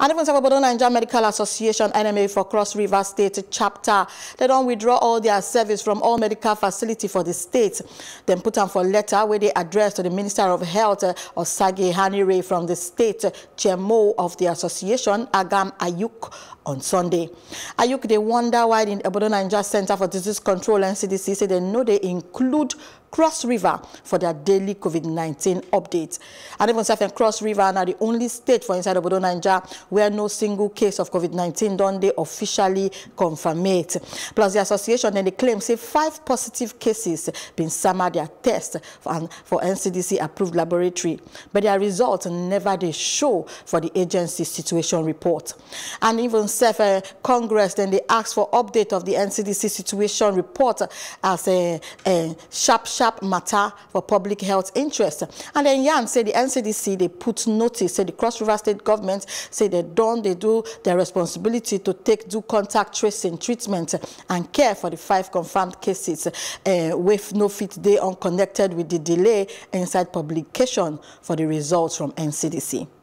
And even Sababodo Niger Medical Association, NMA for Cross River State chapter, they don't withdraw all their service from all medical facility for the state. Then put on for letter where they address to the Minister of Health, Osage Hanire from the state chairmo of the association, Agam Ayuk, on Sunday. Ayuk, they wonder why the Obodo Niger Center for Disease Control and CDC say they know they include Cross River for their daily COVID-19 update, And even South and Cross River are now the only state for inside Obodo Niger where no single case of COVID-19 don't they officially confirm it. Plus the association then they claim say five positive cases been summer their test for, for NCDC approved laboratory, but their results never they show for the agency situation report. And even South eh, uh, Congress then they ask for update of the NCDC situation report as a, eh, a eh, sharp sharp matter for public health interest. And then Yan said the NCDC, they put notice, Said the Cross River State government say they don't they do their responsibility to take do contact tracing, treatment and care for the five confirmed cases uh, with no fit day unconnected with the delay inside publication for the results from NCDC.